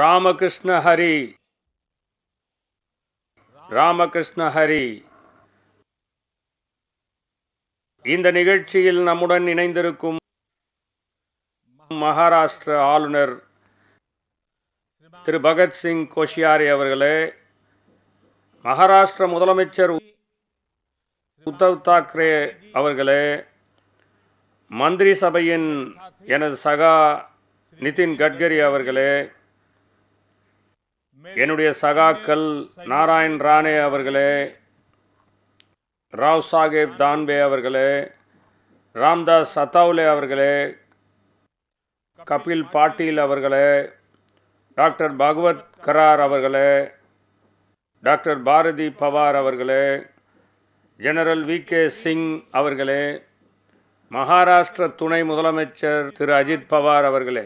ராமகிருஷ்ண ஹரி ராமகிருஷ்ண ஹரி இந்த நிகழ்ச்சியில் நம்முடன் இணைந்திருக்கும் மகாராஷ்டிர ஆளுநர் திரு பகத்சிங் கோஷியாரி அவர்களே மகாராஷ்டிர முதலமைச்சர் உத்தவ் தாக்கரே அவர்களே மந்திரி சபையின் எனது சகா நிதின் கட்கரி அவர்களே என்னுடைய சகாக்கள் நாராயண் ராணே அவர்களே ராவ் சாஹேப் தான்வே அவர்களே ராம்தாஸ் சத்தாவுலே அவர்களே கபில் பாட்டீல் அவர்களே டாக்டர் பகவத் கரார் அவர்களே டாக்டர் பாரதி பவார் அவர்களே ஜெனரல் வி கே சிங் அவர்களே மகாராஷ்டிர துணை முதலமைச்சர் திரு அஜித் பவார் அவர்களே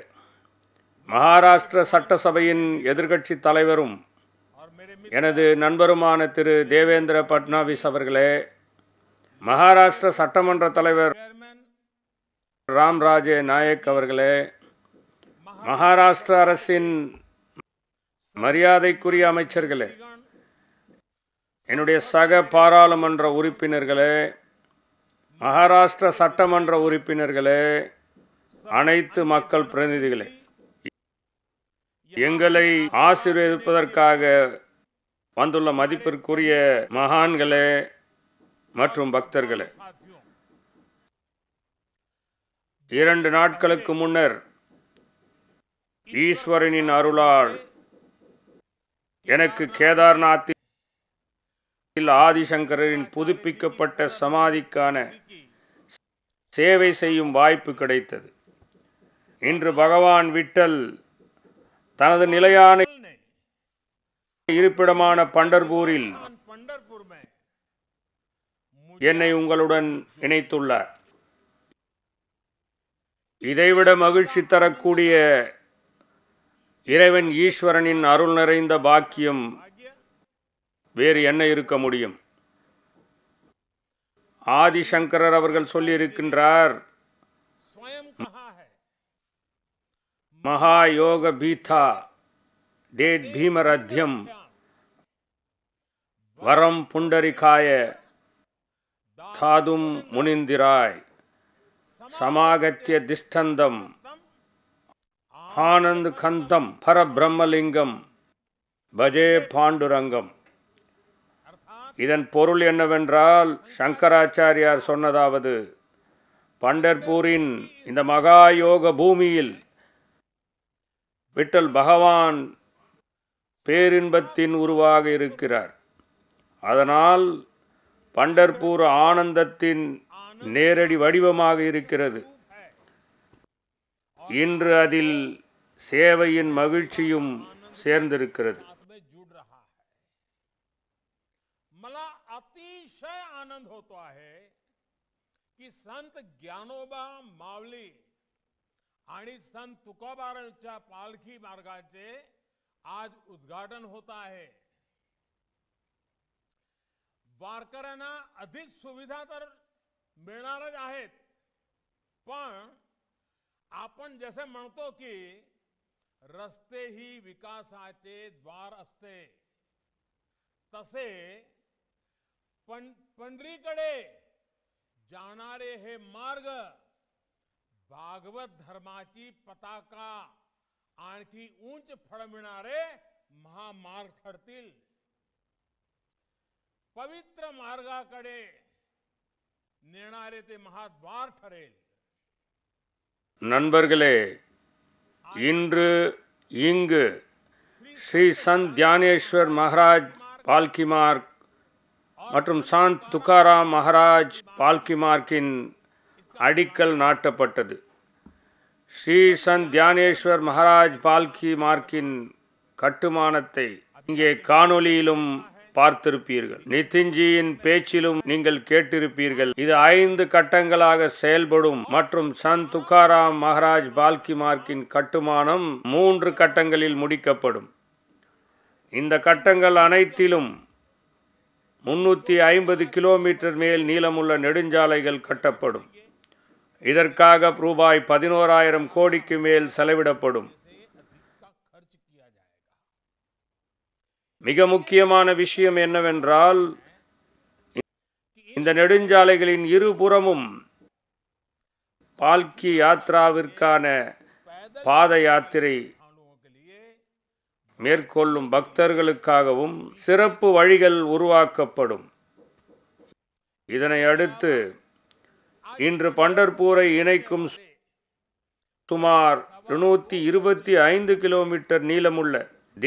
மகாராஷ்டிர சட்டசபையின் எதிர்கட்சி தலைவரும் எனது நண்பருமான திரு தேவேந்திர பட்னாவிஸ் அவர்களே மகாராஷ்டிர சட்டமன்ற தலைவர் ராம்ராஜே நாயக் அவர்களே மகாராஷ்டிர அரசின் மரியாதைக்குரிய அமைச்சர்களே என்னுடைய சக பாராளுமன்ற உறுப்பினர்களே மகாராஷ்டிர சட்டமன்ற உறுப்பினர்களே அனைத்து மக்கள் பிரதிநிதிகளே எங்களை ஆசீர்வதிப்பதற்காக வந்துள்ள மதிப்பிற்குரிய மகான்களே மற்றும் பக்தர்களே இரண்டு நாட்களுக்கு முன்னர் ஈஸ்வரனின் அருளால் எனக்கு கேதார்நாத்தில் ஆதிசங்கரின் புதுப்பிக்கப்பட்ட சமாதிக்கான சேவை செய்யும் வாய்ப்பு கிடைத்தது இன்று பகவான் விட்டல் தனது நிலையான இருப்பிடமான பண்டர்பூரில் என்னை உங்களுடன் இணைத்துள்ளார் இதைவிட மகிழ்ச்சி தரக்கூடிய இறைவன் ஈஸ்வரனின் அருள் நிறைந்த பாக்கியம் வேறு என்ன இருக்க முடியும் ஆதிசங்கரர் அவர்கள் சொல்லியிருக்கின்றார் மகாயோக பீதா டேட் பீமரத்யம் வரம் புண்டரிகாய தாதும் முனிந்திராய் சமாகத்திய திஷ்டந்தம் ஆனந்த் கந்தம் பரபிரம்மலிங்கம் பஜே பாண்டுரங்கம் இதன் பொருள் என்னவென்றால் சங்கராச்சாரியார் சொன்னதாவது பண்டர்பூரின் இந்த மகாயோக பூமியில் விட்டல் பகவான் பேரின்பத்தின் உருவாக இருக்கிறார் அதனால் பண்டர்பூர் ஆனந்தத்தின் நேரடி வடிவமாக இருக்கிறது இன்று அதில் சேவையின் மகிழ்ச்சியும் சேர்ந்திருக்கிறது आणि संत तुकोबारांच्या पालखी मार्गाचे आज उद्घाटन होत आहे वारकऱ्यांना अधिक सुविधा तर मिळणारच आहेत पण आपण जसे म्हणतो की रस्ते ही विकासाचे द्वार असते तसे पण पंढरीकडे जाणारे हे मार्ग भागवत धर्माची पताका आणखी उंच फडविणारे महामार्ग ठरतील पवित्र मार्गाकडे नेणारे ते महाद्वार ठरेल நண்பர்களே இன்று இங்கு ஸ்ரீ சந்த் தியானேஸ்வர் மகாராஜ் பால்கிமார்க் மற்றும் சாந்த் துக்காராம் மகாராஜ் பால்கிமார்க்கின் அடிக்கல் நாட்டப்பட்டது ஸ்ரீ சந்த் தியானேஸ்வர் மகாராஜ் பால்கி மார்க்கின் கட்டுமானத்தை இங்கே காணொலியிலும் பார்த்திருப்பீர்கள் நிதின்ஜியின் பேச்சிலும் நீங்கள் கேட்டிருப்பீர்கள் இது ஐந்து கட்டங்களாக செயல்படும் மற்றும் சந்த் துக்காராம் மகாராஜ் பால்கி மார்க்கின் கட்டுமானம் மூன்று கட்டங்களில் முடிக்கப்படும் இந்த கட்டங்கள் அனைத்திலும் முன்னூற்றி ஐம்பது கிலோமீட்டர் மேல் நீளமுள்ள நெடுஞ்சாலைகள் கட்டப்படும் இதற்காக ரூபாய் பதினோராயிரம் கோடிக்கு மேல் செலவிடப்படும் மிக முக்கியமான விஷயம் என்னவென்றால் இந்த நெடுஞ்சாலைகளின் இருபுறமும் பால்கி யாத்ராவிற்கான பாத யாத்திரை மேற்கொள்ளும் பக்தர்களுக்காகவும் சிறப்பு வழிகள் உருவாக்கப்படும் இதனை அடுத்து இன்று பண்டர்பூரை இணைக்கும் சுமார் இருநூற்றி இருபத்தி ஐந்து கிலோமீட்டர் நீளமுள்ள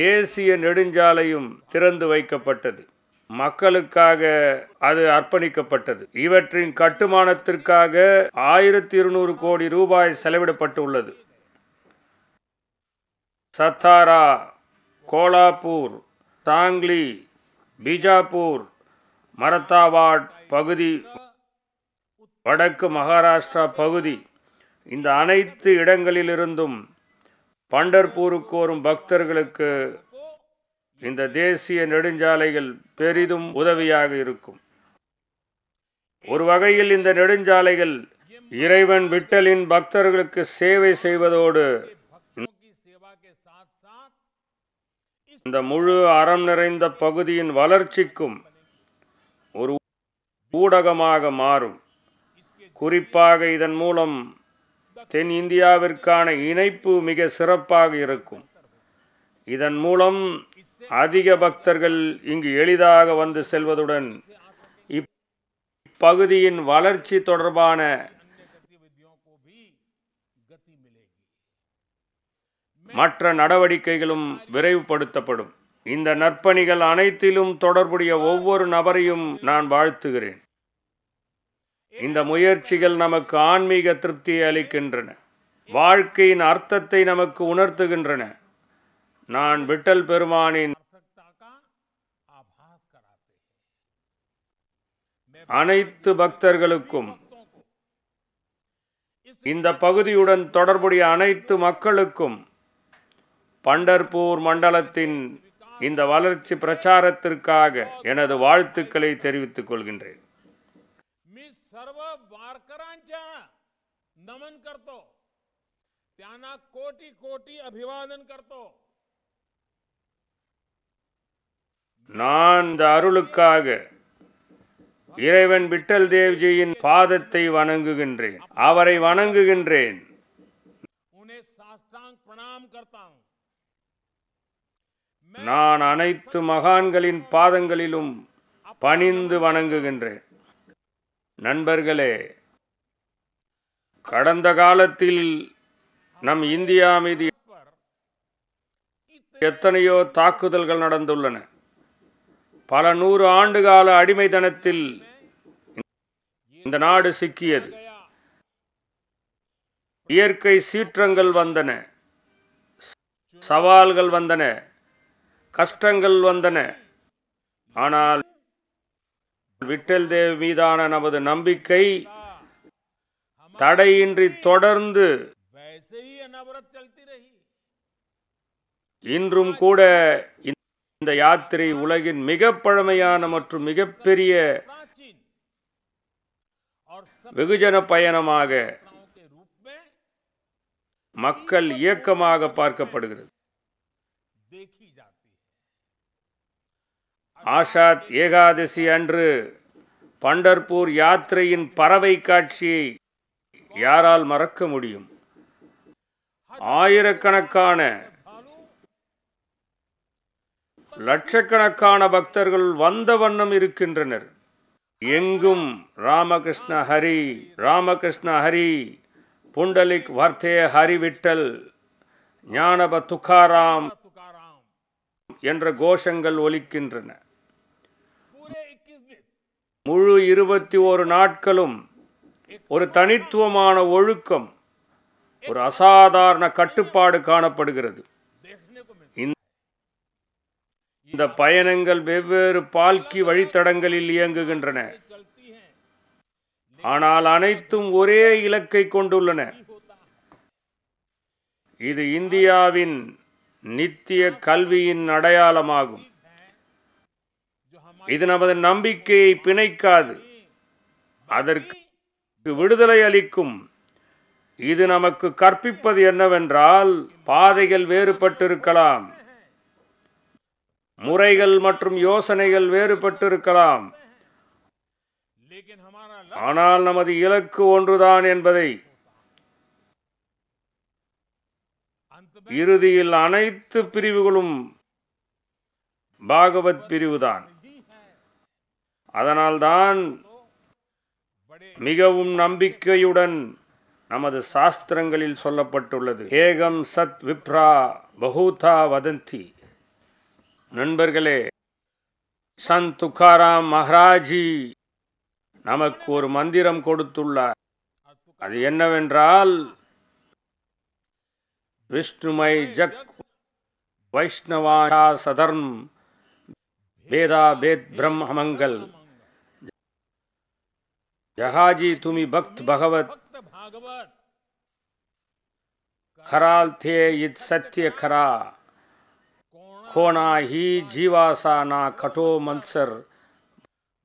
தேசிய நெடுஞ்சாலையும் திறந்து வைக்கப்பட்டது மக்களுக்காக அது அர்ப்பணிக்கப்பட்டது இவற்றின் கட்டுமானத்திற்காக ஆயிரத்தி இருநூறு கோடி ரூபாய் செலவிடப்பட்டுள்ளது சத்தாரா கோலாப்பூர் சாங்லி பீஜாப்பூர் மரத்தாவாட் பகுதி வடக்கு மகாராஷ்டிரா பகுதி இந்த அனைத்து இடங்களிலிருந்தும் பண்டர்பூருக்கு வரும் பக்தர்களுக்கு இந்த தேசிய நெடுஞ்சாலைகள் பெரிதும் உதவியாக இருக்கும் ஒரு வகையில் இந்த நெடுஞ்சாலைகள் இறைவன் விட்டலின் பக்தர்களுக்கு சேவை செய்வதோடு இந்த முழு அறம் நிறைந்த பகுதியின் வளர்ச்சிக்கும் ஒரு ஊடகமாக மாறும் குறிப்பாக இதன் மூலம் தென் இந்தியாவிற்கான இணைப்பு மிக சிறப்பாக இருக்கும் இதன் மூலம் அதிக பக்தர்கள் இங்கு எளிதாக வந்து செல்வதுடன் இப்பகுதியின் வளர்ச்சி தொடர்பான மற்ற நடவடிக்கைகளும் விரைவுபடுத்தப்படும் இந்த நற்பணிகள் அனைத்திலும் தொடர்புடைய ஒவ்வொரு நபரையும் நான் வாழ்த்துகிறேன் இந்த முயற்சிகள் நமக்கு ஆன்மீக திருப்தியை அளிக்கின்றன வாழ்க்கையின் அர்த்தத்தை நமக்கு உணர்த்துகின்றன நான் விட்டல் பெருமானின் அனைத்து பக்தர்களுக்கும் இந்த பகுதியுடன் தொடர்புடைய அனைத்து மக்களுக்கும் பண்டர்பூர் மண்டலத்தின் இந்த வளர்ச்சி பிரச்சாரத்திற்காக எனது வாழ்த்துக்களை தெரிவித்துக் கொள்கின்றேன் नमन करतो त्यांना कोटी कोटी अभिवादन करतो நான் இந்த அருளுக்காக இறைவன் விட்டல் தேவ்ஜியின் பாதத்தை வணங்குகின்றேன் அவரை வணங்குகின்றேன் நான் அனைத்து மகான்களின் பாதங்களிலும் பணிந்து வணங்குகின்றேன் நண்பர்களே கடந்த காலத்தில் நம் இந்தியா மீது எத்தனையோ தாக்குதல்கள் நடந்துள்ளன பல நூறு ஆண்டுகால அடிமைதனத்தில் இந்த நாடு சிக்கியது இயற்கை சீற்றங்கள் வந்தன சவால்கள் வந்தன கஷ்டங்கள் வந்தன ஆனால் விட்டல் தேவ் மீதான நமது நம்பிக்கை தடையின்றி தொடர்ந்து இன்றும் கூட இந்த யாத்திரை உலகின் மிக பழமையான மற்றும் மிகப்பெரிய வெகுஜன பயணமாக மக்கள் இயக்கமாக பார்க்கப்படுகிறது ஆஷாத் ஏகாதசி அன்று பண்டர்பூர் யாத்திரையின் பறவை காட்சியை யாரால் மறக்க முடியும் ஆயிரக்கணக்கான லட்சக்கணக்கான பக்தர்கள் வந்த வண்ணம் இருக்கின்றனர் எங்கும் ராமகிருஷ்ண ஹரி ராமகிருஷ்ண ஹரி புண்டலிக் வர்த்தே ஹரிவிட்டல் ஞானப துகாராம் என்ற கோஷங்கள் ஒலிக்கின்றன முழு இருபத்தி ஓரு நாட்களும் ஒரு தனித்துவமான ஒழுக்கம் ஒரு அசாதாரண கட்டுப்பாடு காணப்படுகிறது இந்த பயணங்கள் வெவ்வேறு பால்கி வழித்தடங்களில் இயங்குகின்றன ஆனால் அனைத்தும் ஒரே இலக்கை கொண்டுள்ளன இது இந்தியாவின் நித்திய கல்வியின் அடையாளமாகும் இது நமது நம்பிக்கையை பிணைக்காது அதற்கு விடுதலை அளிக்கும் இது நமக்கு கற்பிப்பது என்னவென்றால் பாதைகள் வேறுபட்டிருக்கலாம் முறைகள் மற்றும் யோசனைகள் வேறுபட்டிருக்கலாம் ஆனால் நமது இலக்கு ஒன்றுதான் என்பதை இறுதியில் அனைத்து பிரிவுகளும் பாகவத் பிரிவுதான் அதனால்தான் மிகவும் நம்பிக்கையுடன் நமது சாஸ்திரங்களில் சொல்லப்பட்டுள்ளது ஏகம் சத் விப்ரா பகூதா வதந்தி நண்பர்களே சந்த் துக்காராம் மஹராஜி நமக்கு ஒரு மந்திரம் கொடுத்துள்ளார் அது என்னவென்றால் விஷ்ணுமை ஜக் வைஷ்ணவாயா சதர்ம் வேதா பேத் பிரம்மங்கள் ஜகாஜி துமி பக்த் பகவத் கரால் தே இத் சத்திய கரா கோணா ஹி ஜீவாசா நா கட்டோ मंसर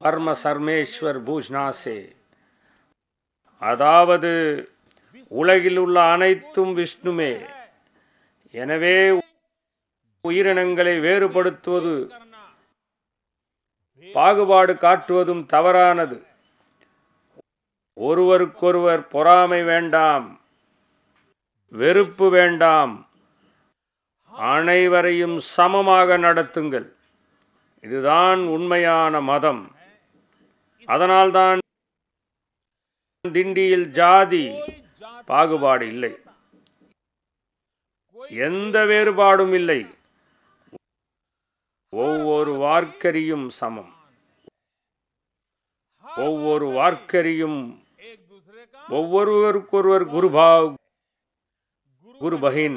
பர்ம சர்மேஸ்வர் பூஷ்ணாசே அதாவது உலகில் உள்ள அனைத்தும் விஷ்ணுமே எனவே உயிரினங்களை வேறுபடுத்துவது பாகுபாடு காட்டுவதும் தவறானது ஒருவருக்கொருவர் பொறாமை வேண்டாம் வெறுப்பு வேண்டாம் அனைவரையும் சமமாக நடத்துங்கள் இதுதான் உண்மையான மதம் அதனால்தான் திண்டியில் ஜாதி பாகுபாடு இல்லை எந்த வேறுபாடும் இல்லை ஒவ்வொரு வார்க்கரியும் சமம் ஒவ்வொரு வார்க்கரியும் ஒவ்வொருவருக்கொருவர் குருபாவ் குரு பகின்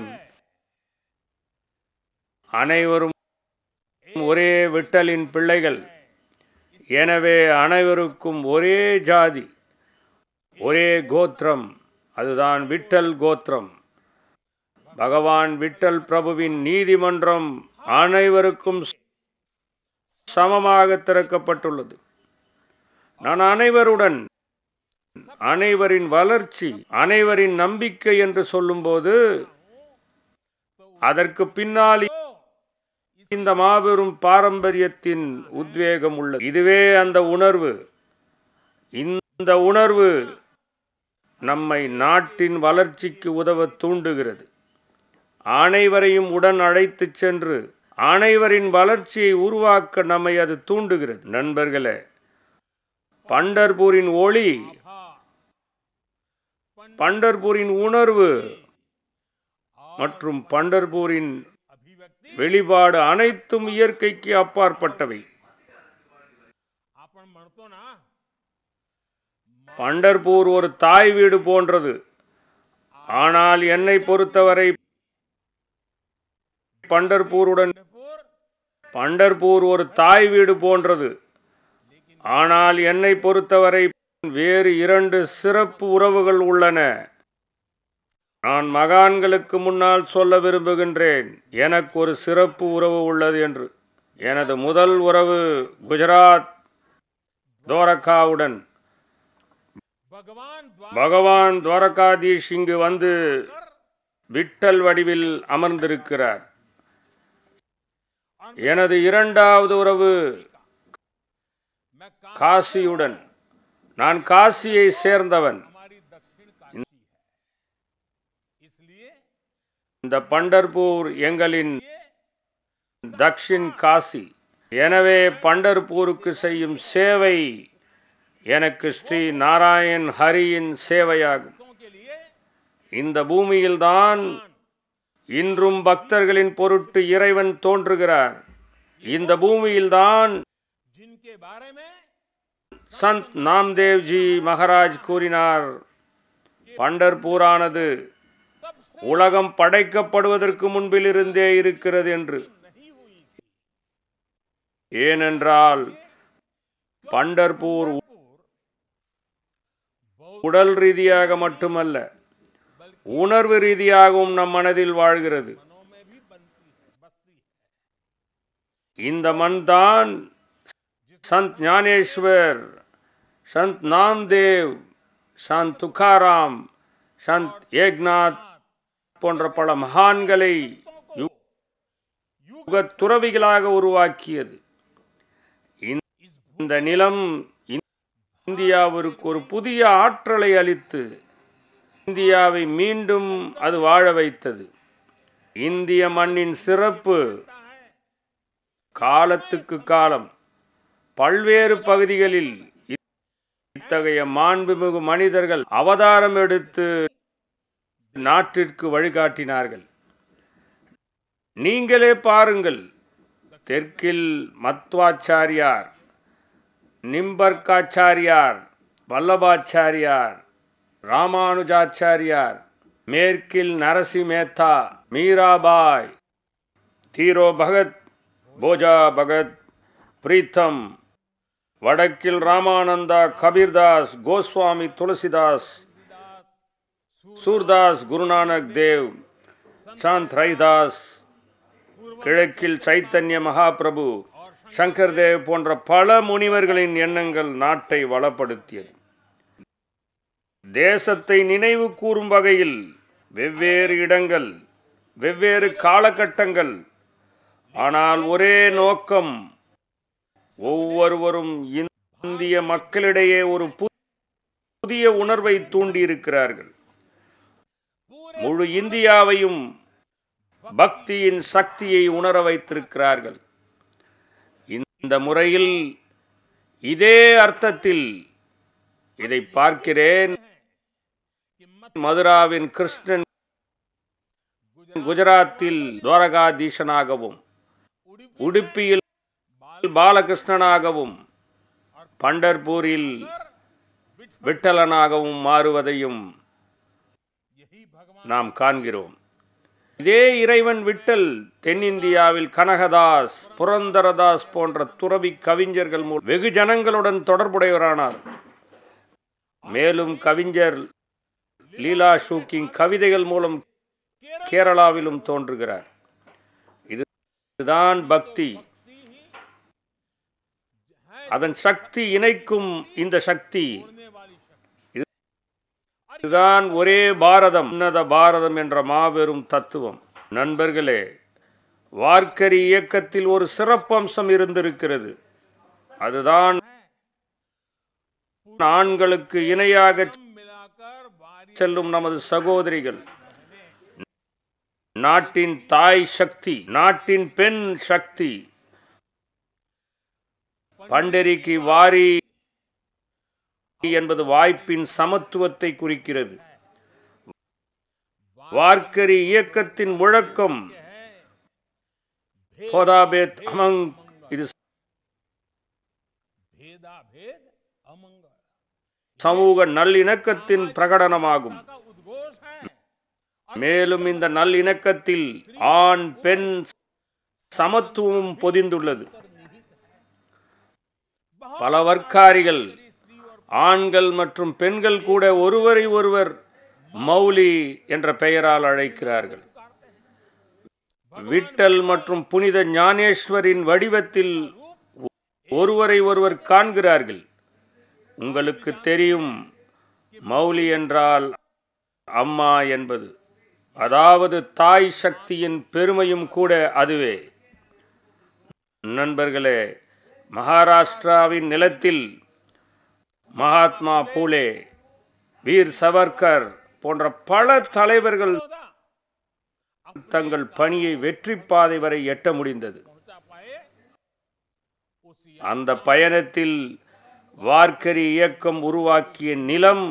அனைவரும் ஒரே விட்டலின் பிள்ளைகள் எனவே அனைவருக்கும் ஒரே ஜாதி ஒரே கோத்திரம் அதுதான் விட்டல் கோத்திரம் பகவான் விட்டல் பிரபுவின் நீதிமன்றம் அனைவருக்கும் சமமாக திறக்கப்பட்டுள்ளது நான் அனைவருடன் அனைவரின் வளர்ச்சி அனைவரின் நம்பிக்கை என்று சொல்லும்போது அதற்கு பின்னால் இந்த மாபெரும் பாரம்பரியத்தின் உத்வேகம் உள்ளது இதுவே அந்த உணர்வு இந்த உணர்வு நம்மை நாட்டின் வளர்ச்சிக்கு உதவ தூண்டுகிறது அனைவரையும் உடன் அழைத்து சென்று அனைவரின் வளர்ச்சியை உருவாக்க நம்மை அது தூண்டுகிறது நண்பர்களே பண்டர்பூரின் ஒளி பண்டர்பூரின் உணர்வு மற்றும் பண்டர்பூரின் வெளிப்பாடு அனைத்தும் இயற்கைக்கு அப்பாற்பட்டவை பண்டர்பூர் ஒரு தாய் வீடு போன்றது ஆனால் என்னை பொறுத்தவரை பண்டர்பூருடன் பண்டர்பூர் ஒரு தாய் வீடு போன்றது ஆனால் என்னை பொறுத்தவரை வேறு இரண்டு சிறப்பு உறவுகள் உள்ளன நான் மகான்களுக்கு முன்னால் சொல்ல விரும்புகின்றேன் எனக்கு ஒரு சிறப்பு உறவு உள்ளது என்று எனது முதல் உறவு குஜராத் துவாரகாவுடன் பகவான் துவாரகாதீஷ் இங்கு வந்து விட்டல் வடிவில் அமர்ந்திருக்கிறார் எனது இரண்டாவது உறவு காசியுடன் நான் காசியை சேர்ந்தவன் இந்த பண்டர்பூர் எங்களின் தக்ஷின் காசி எனவே பண்டர்பூருக்கு செய்யும் சேவை எனக்கு ஸ்ரீ நாராயண் ஹரியின் சேவையாகும் இந்த பூமியில்தான் இன்றும் பக்தர்களின் பொருட்டு இறைவன் தோன்றுகிறார் இந்த பூமியில்தான் சந்த் நாம்தேவ்ஜி மகாராஜ் கூறினார் பண்டர்பூரானது உலகம் படைக்கப்படுவதற்கு முன்பிலிருந்தே இருக்கிறது என்று ஏனென்றால் பண்டர்பூர் உடல் ரீதியாக மட்டுமல்ல உணர்வு ரீதியாகவும் நம் மனதில் வாழ்கிறது இந்த மண் தான் சந்த் ஞானேஸ்வர் சந்த் நாம்தேவ் சந்த் துக்காராம் சந்த் ஏக்நாத் போன்ற பல மகான்களை யுக துறவிகளாக உருவாக்கியது இந்த நிலம் இந்தியாவிற்கு ஒரு புதிய ஆற்றலை அளித்து இந்தியாவை மீண்டும் அது வாழ வைத்தது இந்திய மண்ணின் சிறப்பு காலத்துக்கு காலம் பல்வேறு பகுதிகளில் இத்தகைய மாண்புமிகு மனிதர்கள் அவதாரம் எடுத்து நாட்டிற்கு வழிகாட்டினார்கள் நீங்களே பாருங்கள் தெற்கில் மத்வாச்சாரியார் நிம்பர்காச்சாரியார் வல்லபாச்சாரியார் ராமானுஜாச்சாரியார் மேற்கில் நரசி மேத்தா மீராபாய் தீரோ பகத் போஜா பகத் பிரீத்தம் வடக்கில் ராமானந்தா கபீர்தாஸ் கோஸ்வாமி துளசிதாஸ் சூர்தாஸ் குருநானக் தேவ் சாந்த் ரைதாஸ் கிழக்கில் சைத்தன்ய மகாபிரபு சங்கர் தேவ் போன்ற பல முனிவர்களின் எண்ணங்கள் நாட்டை வளப்படுத்தியது தேசத்தை நினைவு கூறும் வகையில் வெவ்வேறு இடங்கள் வெவ்வேறு காலகட்டங்கள் ஆனால் ஒரே நோக்கம் ஒவ்வொருவரும் இந்திய மக்களிடையே ஒரு புதிய உணர்வை தூண்டியிருக்கிறார்கள் முழு இந்தியாவையும் பக்தியின் சக்தியை உணர வைத்திருக்கிறார்கள் இந்த முறையில் இதே அர்த்தத்தில் இதை பார்க்கிறேன் மதுராவின் கிருஷ்ணன் குஜராத்தில் துவாரகாதீஷனாகவும் உடுப்பியில் பாலகிருஷ்ணனாகவும் பண்டர்பூரில் விட்டலனாகவும் மாறுவதையும் நாம் காண்கிறோம் இதே இறைவன் விட்டல் தென்னிந்தியாவில் கனகதாஸ் புரந்தரதாஸ் போன்ற துறவி கவிஞர்கள் மூலம் வெகு ஜனங்களுடன் தொடர்புடையவரானார் மேலும் கவிஞர் லீலா ஷூக்கிங் கவிதைகள் மூலம் கேரளாவிலும் தோன்றுகிறார் இதுதான் பக்தி அதன் சக்தி இணைக்கும் இந்த சக்தி இதுதான் ஒரே பாரதம் உன்னத பாரதம் என்ற மாபெரும் தத்துவம் நண்பர்களே வார்க்கரி இயக்கத்தில் ஒரு சிறப்பம்சம் இருந்திருக்கிறது அதுதான் ஆண்களுக்கு இணையாக செல்லும் நமது சகோதரிகள் நாட்டின் தாய் சக்தி நாட்டின் பெண் சக்தி பண்டரிக்கு வாரி என்பது வாய்ப்பின் சமத்துவத்தை குறிக்கிறது வார்க்கரி இயக்கத்தின் முழக்கம் அமங் இது சமூக நல்லிணக்கத்தின் பிரகடனமாகும் மேலும் இந்த நல்லிணக்கத்தில் ஆண் பெண் சமத்துவமும் பொதிந்துள்ளது பல வர்க்காரிகள் ஆண்கள் மற்றும் பெண்கள் கூட ஒருவரை ஒருவர் மௌலி என்ற பெயரால் அழைக்கிறார்கள் விட்டல் மற்றும் புனித ஞானேஸ்வரின் வடிவத்தில் ஒருவரை ஒருவர் காண்கிறார்கள் உங்களுக்கு தெரியும் மௌலி என்றால் அம்மா என்பது அதாவது தாய் சக்தியின் பெருமையும் கூட அதுவே நண்பர்களே மகாராஷ்டிராவின் நிலத்தில் மகாத்மா பூலே வீர் சவர்கர் போன்ற பல தலைவர்கள் தங்கள் பணியை வெற்றி பாதை வரை எட்ட முடிந்தது அந்த பயணத்தில் வார்க்கரி இயக்கம் உருவாக்கிய நிலம்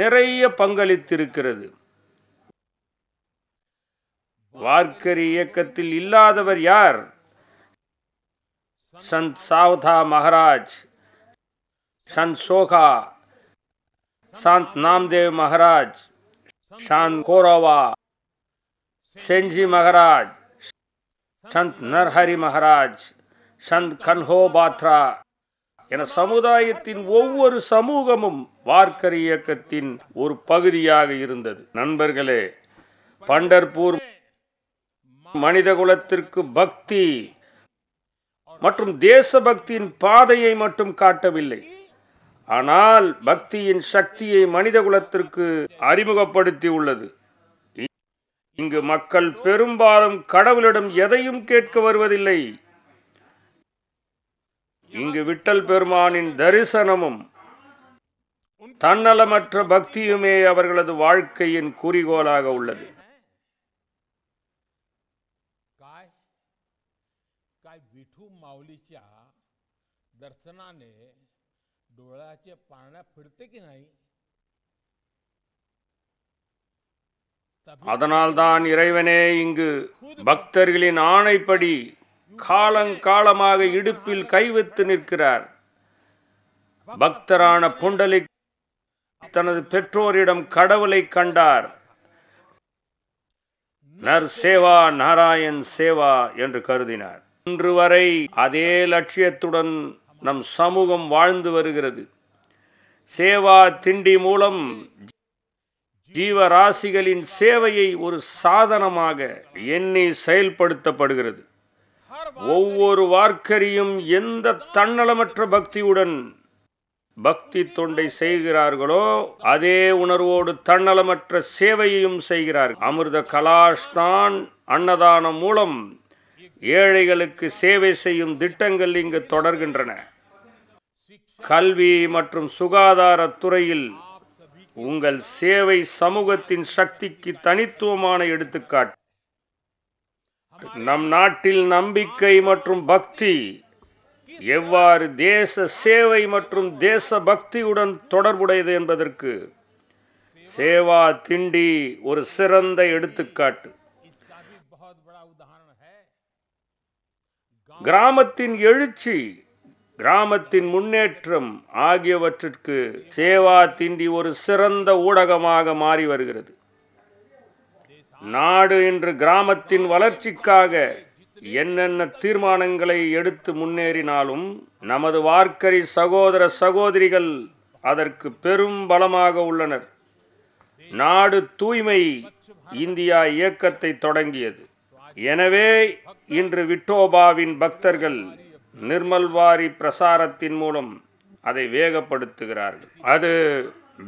நிறைய பங்களித்திருக்கிறது வார்க்கரி இயக்கத்தில் இல்லாதவர் யார் சந்த் சாவதா महाराज சந்த் சோகா சாந்த் நாம்தேவ் महाराज சாந்த் கோரோவா செஞ்சி महाराज சந்த் நர்ஹரி மகாராஜ் சந்த் கன்ஹோ பாத்ரா என சமுதாயத்தின் ஒவ்வொரு சமூகமும் வார்க்கர் இயக்கத்தின் ஒரு பகுதியாக இருந்தது நண்பர்களே பண்டர்பூர் மனிதகுலத்திற்கு பக்தி மற்றும் தேசபக்தியின் பாதையை மட்டும் காட்டவில்லை ஆனால் பக்தியின் சக்தியை மனிதகுலத்திற்கு அறிமுகப்படுத்தி உள்ளது இங்கு மக்கள் பெரும்பாலும் கடவுளிடம் எதையும் கேட்க வருவதில்லை இங்கு விட்டல் பெருமானின் தரிசனமும் தன்னலமற்ற பக்தியுமே அவர்களது வாழ்க்கையின் குறிகோளாக உள்ளது दर्शनाने डोळ्याचे पाळण्या फिरते की नाही அதனால்தான் இறைவனே இங்கு பக்தர்களின் ஆணைப்படி காலங்காலமாக இடுப்பில் கைவித்து நிற்கிறார் பக்தரான புண்டலிக் தனது பெற்றோரிடம் கடவுளை கண்டார் நர் சேவா நாராயண் சேவா என்று கருதினார் இன்று வரை அதே லட்சியத்துடன் நம் சமூகம் வாழ்ந்து வருகிறது சேவா திண்டி மூலம் ஜீவராசிகளின் சேவையை ஒரு சாதனமாக எண்ணி செயல்படுத்தப்படுகிறது ஒவ்வொரு வார்க்கரியும் எந்த தன்னலமற்ற பக்தியுடன் பக்தி தொண்டை செய்கிறார்களோ அதே உணர்வோடு தன்னலமற்ற சேவையையும் செய்கிறார்கள் அமிர்த கலாஷ்தான் அன்னதானம் மூலம் ஏழைகளுக்கு சேவை செய்யும் திட்டங்கள் இங்கு தொடர்கின்றன கல்வி மற்றும் சுகாதாரத்துறையில் உங்கள் சேவை சமூகத்தின் சக்திக்கு தனித்துவமான எடுத்துக்காட்டு நம் நாட்டில் நம்பிக்கை மற்றும் பக்தி எவ்வாறு தேச சேவை மற்றும் தேச பக்தியுடன் தொடர்புடையது என்பதற்கு சேவா திண்டி ஒரு சிறந்த எடுத்துக்காட்டு கிராமத்தின் எழுச்சி கிராமத்தின் முன்னேற்றம் ஆகியவற்றிற்கு சேவா திண்டி ஒரு சிறந்த ஊடகமாக மாறி வருகிறது நாடு இன்று கிராமத்தின் வளர்ச்சிக்காக என்னென்ன தீர்மானங்களை எடுத்து முன்னேறினாலும் நமது வார்க்கரி சகோதர சகோதரிகள் அதற்கு பெரும் பலமாக உள்ளனர் நாடு தூய்மை இந்தியா இயக்கத்தை தொடங்கியது எனவே இன்று விட்டோபாவின் பக்தர்கள் நிர்மல்வாரி பிரசாரத்தின் மூலம் அதை வேகப்படுத்துகிறார்கள் அது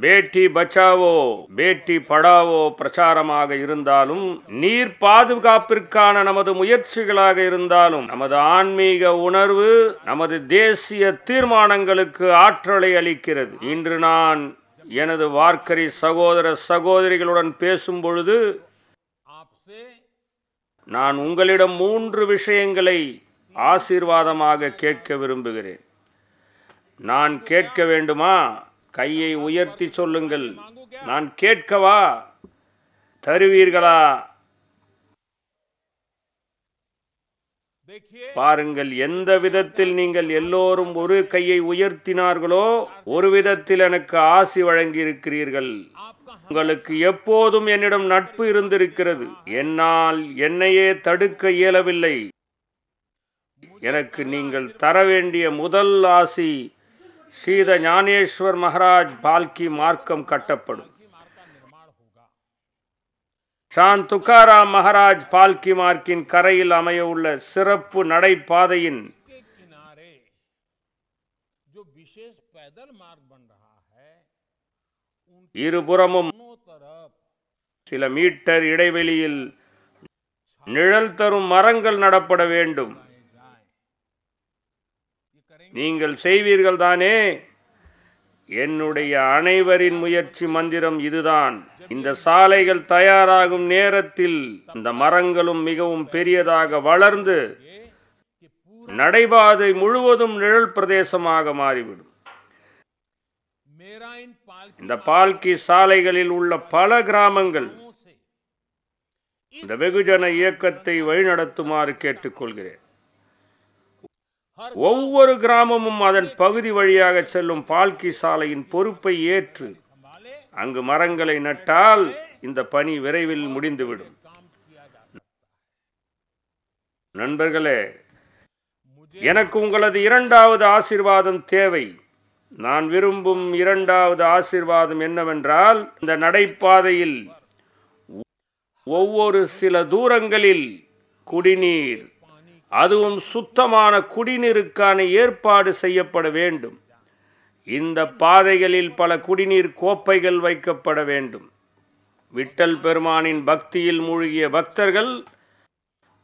பேட்டி பச்சாவோ பேட்டி படாவோ பிரச்சாரமாக இருந்தாலும் நீர் பாதுகாப்பிற்கான நமது முயற்சிகளாக இருந்தாலும் நமது ஆன்மீக உணர்வு நமது தேசிய தீர்மானங்களுக்கு ஆற்றலை அளிக்கிறது இன்று நான் எனது வார்க்கரி சகோதர சகோதரிகளுடன் பேசும் பொழுது நான் உங்களிடம் மூன்று விஷயங்களை ஆசீர்வாதமாக கேட்க விரும்புகிறேன் நான் கேட்க வேண்டுமா கையை உயர்த்தி சொல்லுங்கள் நான் கேட்கவா தருவீர்களா பாருங்கள் எந்த விதத்தில் நீங்கள் எல்லோரும் ஒரு கையை உயர்த்தினார்களோ ஒரு விதத்தில் எனக்கு ஆசி வழங்கியிருக்கிறீர்கள் உங்களுக்கு எப்போதும் என்னிடம் நட்பு இருந்திருக்கிறது என்னால் என்னையே தடுக்க இயலவில்லை எனக்கு நீங்கள் தர வேண்டிய முதல் ஆசி ஸ்ரீத ஞானேஸ்வர் மகராஜ் பால்கி மார்க்கம் கட்டப்படும் சாந்த் துக்காராம் மகாராஜ் பால்கி மார்க்கின் கரையில் அமைய உள்ள சிறப்பு நடைபாதையின் இருபுறமும் சில மீட்டர் இடைவெளியில் நிழல் தரும் மரங்கள் நடப்பட வேண்டும் நீங்கள் செய்வீர்கள் தானே என்னுடைய அனைவரின் முயற்சி மந்திரம் இதுதான் இந்த சாலைகள் தயாராகும் நேரத்தில் இந்த மரங்களும் மிகவும் பெரியதாக வளர்ந்து நடைபாதை முழுவதும் நிழல் பிரதேசமாக மாறிவிடும் இந்த பால்கி சாலைகளில் உள்ள பல கிராமங்கள் இந்த வெகுஜன இயக்கத்தை வழிநடத்துமாறு கேட்டுக்கொள்கிறேன் ஒவ்வொரு கிராமமும் அதன் பகுதி வழியாக செல்லும் பால்கி சாலையின் பொறுப்பை ஏற்று அங்கு மரங்களை நட்டால் இந்த பணி விரைவில் முடிந்துவிடும் நண்பர்களே எனக்கு உங்களது இரண்டாவது ஆசிர்வாதம் தேவை நான் விரும்பும் இரண்டாவது ஆசிர்வாதம் என்னவென்றால் இந்த நடைபாதையில் ஒவ்வொரு சில தூரங்களில் குடிநீர் அதுவும் சுத்தமான குடிநீருக்கான ஏற்பாடு செய்யப்பட வேண்டும் இந்த பாதைகளில் பல குடிநீர் கோப்பைகள் வைக்கப்பட வேண்டும் விட்டல் பெருமானின் பக்தியில் மூழ்கிய பக்தர்கள்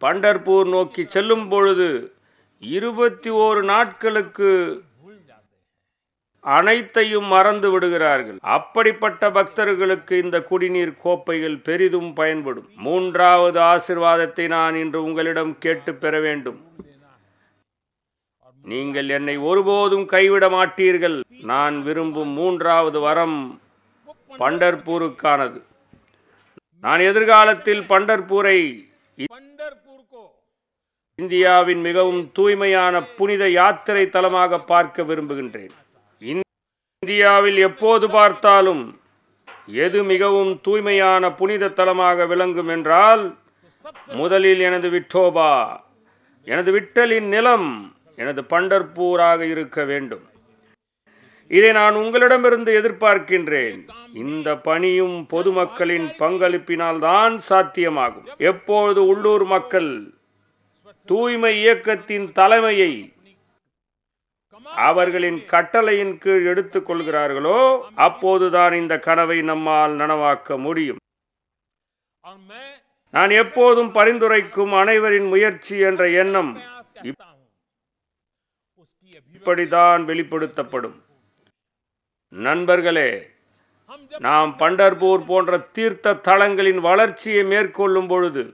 பண்டர்பூர் நோக்கி செல்லும் பொழுது இருபத்தி ஓரு நாட்களுக்கு அனைத்தையும் மறந்து விடுகிறார்கள் அப்படிப்பட்ட பக்தர்களுக்கு இந்த குடிநீர் கோப்பைகள் பெரிதும் பயன்படும் மூன்றாவது ஆசிர்வாதத்தை நான் இன்று உங்களிடம் கேட்டு பெற வேண்டும் நீங்கள் என்னை ஒருபோதும் கைவிட மாட்டீர்கள் நான் விரும்பும் மூன்றாவது வரம் பண்டர்பூருக்கானது நான் எதிர்காலத்தில் பண்டர்பூரை இந்தியாவின் மிகவும் தூய்மையான புனித யாத்திரை தலமாக பார்க்க விரும்புகின்றேன் இந்தியாவில் எப்போது பார்த்தாலும் எது மிகவும் தூய்மையான புனித தலமாக விளங்கும் என்றால் முதலில் எனது விட்டோபா எனது விட்டலின் நிலம் எனது பண்டர்பூராக இருக்க வேண்டும் இதை நான் உங்களிடமிருந்து எதிர்பார்க்கின்றேன் இந்த பணியும் பொதுமக்களின் பங்களிப்பினால் தான் சாத்தியமாகும் எப்பொழுது உள்ளூர் மக்கள் தூய்மை இயக்கத்தின் தலைமையை அவர்களின் கட்டளையின் கீழ் எடுத்துக் கொள்கிறார்களோ அப்போதுதான் இந்த கனவை நம்மால் நனவாக்க முடியும் நான் எப்போதும் பரிந்துரைக்கும் அனைவரின் முயற்சி என்ற எண்ணம் இப்படிதான் வெளிப்படுத்தப்படும் நண்பர்களே நாம் பண்டர்பூர் போன்ற தீர்த்த தலங்களின் வளர்ச்சியை மேற்கொள்ளும் பொழுது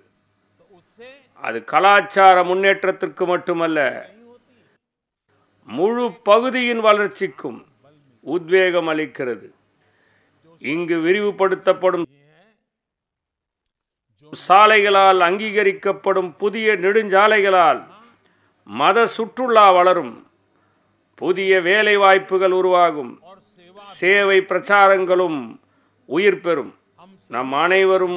அது கலாச்சார முன்னேற்றத்திற்கு மட்டுமல்ல முழு பகுதியின் வளர்ச்சிக்கும் உத்வேகம் அளிக்கிறது இங்கு விரிவுபடுத்தப்படும் சாலைகளால் அங்கீகரிக்கப்படும் புதிய நெடுஞ்சாலைகளால் மத சுற்றுலா வளரும் புதிய வேலை வாய்ப்புகள் உருவாகும் சேவை பிரச்சாரங்களும் உயிர் பெறும் நம் அனைவரும்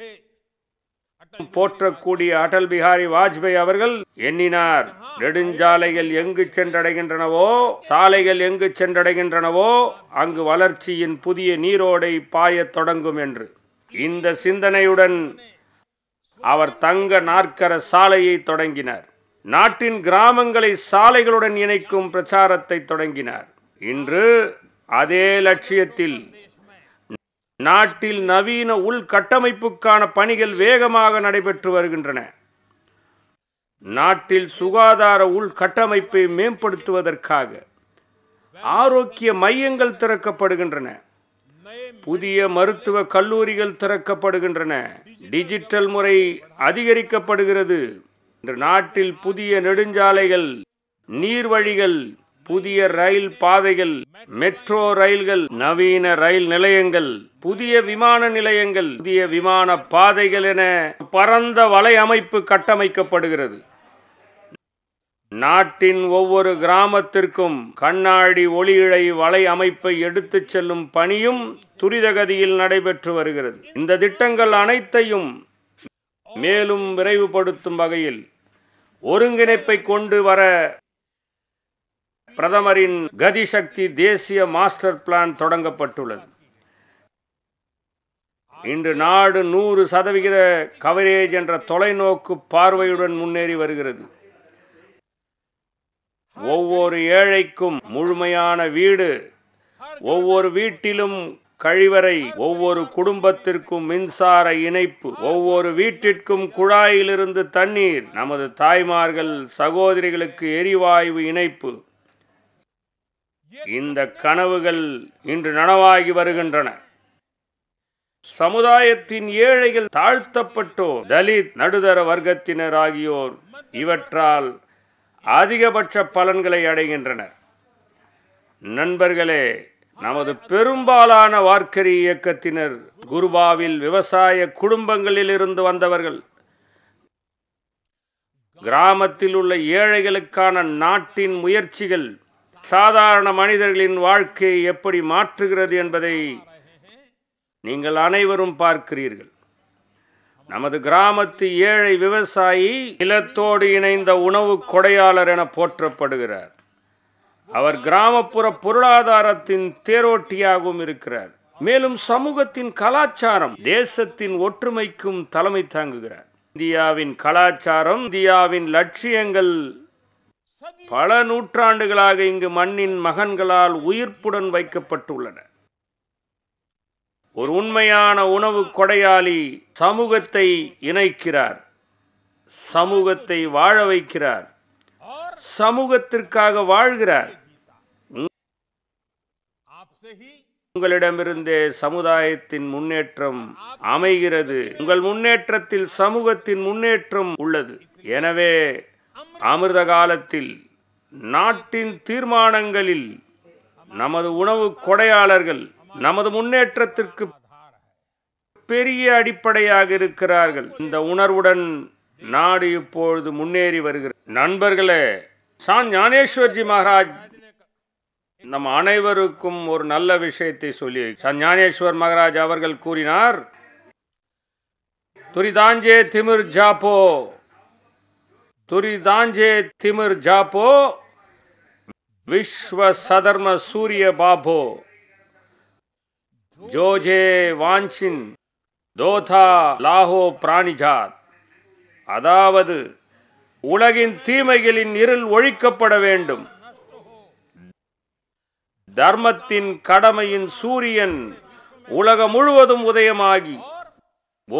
போற்றக்கூடிய அடல் பிகாரி வாஜ்பாய் அவர்கள் எண்ணினார் நெடுஞ்சாலைகள் எங்கு சென்றடைகின்றனவோ சாலைகள் எங்கு சென்றடைகின்றனவோ அங்கு வளர்ச்சியின் புதிய நீரோடை பாயத் தொடங்கும் என்று இந்த சிந்தனையுடன் அவர் தங்க நாற்கர சாலையை தொடங்கினார் நாட்டின் கிராமங்களை சாலைகளுடன் இணைக்கும் பிரச்சாரத்தை தொடங்கினார் இன்று அதே லட்சியத்தில் நாட்டில் நவீன உள்கட்டமைப்புக்கான பணிகள் வேகமாக நடைபெற்று வருகின்றன நாட்டில் சுகாதார உள்கட்டமைப்பை மேம்படுத்துவதற்காக ஆரோக்கிய மையங்கள் திறக்கப்படுகின்றன புதிய மருத்துவ கல்லூரிகள் திறக்கப்படுகின்றன டிஜிட்டல் முறை அதிகரிக்கப்படுகிறது இன்று நாட்டில் புதிய நெடுஞ்சாலைகள் நீர்வழிகள் புதிய ரயில் பாதைகள் மெட்ரோ ரயில்கள் நவீன ரயில் நிலையங்கள் புதிய விமான நிலையங்கள் புதிய விமான பாதைகள் என பரந்த வலை அமைப்பு கட்டமைக்கப்படுகிறது நாட்டின் ஒவ்வொரு கிராமத்திற்கும் கண்ணாடி ஒளியிழை வலை அமைப்பை எடுத்துச் செல்லும் பணியும் துரிதகதியில் நடைபெற்று வருகிறது இந்த திட்டங்கள் அனைத்தையும் மேலும் விரைவுபடுத்தும் வகையில் ஒருங்கிணைப்பை கொண்டு வர பிரதமரின் கதிசக்தி தேசிய மாஸ்டர் பிளான் தொடங்கப்பட்டுள்ளது இன்று நாடு நூறு சதவிகித கவரேஜ் என்ற தொலைநோக்கு பார்வையுடன் முன்னேறி வருகிறது ஒவ்வொரு ஏழைக்கும் முழுமையான வீடு ஒவ்வொரு வீட்டிலும் கழிவறை ஒவ்வொரு குடும்பத்திற்கும் மின்சார இணைப்பு ஒவ்வொரு வீட்டிற்கும் குழாயிலிருந்து தண்ணீர் நமது தாய்மார்கள் சகோதரிகளுக்கு எரிவாயு இணைப்பு இந்த கனவுகள் இன்று நனவாகி வருகின்றன சமுதாயத்தின் ஏழைகள் தாழ்த்தப்பட்டோர் தலித் நடுதர வர்க்கத்தினர் ஆகியோர் இவற்றால் அதிகபட்ச பலன்களை அடைகின்றனர் நண்பர்களே நமது பெரும்பாலான வார்க்கரி இயக்கத்தினர் குருபாவில் விவசாய குடும்பங்களில் இருந்து வந்தவர்கள் கிராமத்தில் உள்ள ஏழைகளுக்கான நாட்டின் முயற்சிகள் சாதாரண மனிதர்களின் வாழ்க்கையை எப்படி மாற்றுகிறது என்பதை நீங்கள் அனைவரும் பார்க்கிறீர்கள் நமது கிராமத்து ஏழை விவசாயி நிலத்தோடு இணைந்த உணவு கொடையாளர் என போற்றப்படுகிறார் அவர் கிராமப்புற பொருளாதாரத்தின் தேரோட்டியாகவும் இருக்கிறார் மேலும் சமூகத்தின் கலாச்சாரம் தேசத்தின் ஒற்றுமைக்கும் தலைமை தாங்குகிறார் இந்தியாவின் கலாச்சாரம் இந்தியாவின் லட்சியங்கள் பல நூற்றாண்டுகளாக இங்கு மண்ணின் மகன்களால் உயிர்ப்புடன் வைக்கப்பட்டுள்ளன ஒரு உண்மையான உணவு கொடையாளி சமூகத்தை இணைக்கிறார் சமூகத்தை வாழ வைக்கிறார் சமூகத்திற்காக வாழ்கிறார் உங்களிடமிருந்தே சமுதாயத்தின் முன்னேற்றம் அமைகிறது உங்கள் முன்னேற்றத்தில் சமூகத்தின் முன்னேற்றம் உள்ளது எனவே அமிர்த காலத்தில் நாட்டின் தீர்மானங்களில் நமது உணவு கொடையாளர்கள் நமது முன்னேற்றத்திற்கு பெரிய அடிப்படையாக இருக்கிறார்கள் இந்த உணர்வுடன் நாடு இப்பொழுது முன்னேறி வருகிறது நண்பர்களே சான் ஞானேஸ்வர்ஜி மகாராஜ் நம் அனைவருக்கும் ஒரு நல்ல விஷயத்தை சொல்லி சான் ஞானேஸ்வர் மகாராஜ் அவர்கள் கூறினார் துரிதாஞ்சே திமிர் ஜாப்போ துரிதாஞ்சே திமிர் ஜாப்போ விஸ்வ சதர்ம சூரிய பாபோ ஜோஜே வாஞ்சின் தோதா லாஹோ பிராணிஜாத் அதாவது உலகின் தீமைகளின் இருள் ஒழிக்கப்பட வேண்டும் தர்மத்தின் கடமையின் சூரியன் உலகம் முழுவதும் உதயமாகி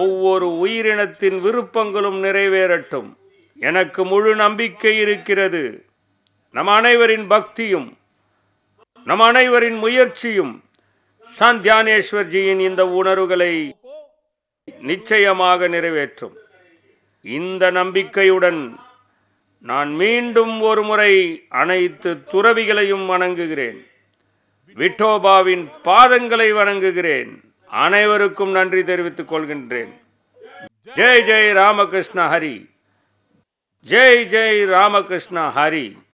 ஒவ்வொரு உயிரினத்தின் விருப்பங்களும் நிறைவேறட்டும் எனக்கு முழு நம்பிக்கை இருக்கிறது நம் அனைவரின் பக்தியும் நம் அனைவரின் முயற்சியும் சாந்தியானேஸ்வர்ஜியின் இந்த உணர்வுகளை நிச்சயமாக நிறைவேற்றும் இந்த நம்பிக்கையுடன் நான் மீண்டும் ஒரு முறை அனைத்து துறவிகளையும் வணங்குகிறேன் விட்டோபாவின் பாதங்களை வணங்குகிறேன் அனைவருக்கும் நன்றி தெரிவித்துக் கொள்கின்றேன் Jai Jai Ramakrishna Hari Jai Jai Ramakrishna Hari.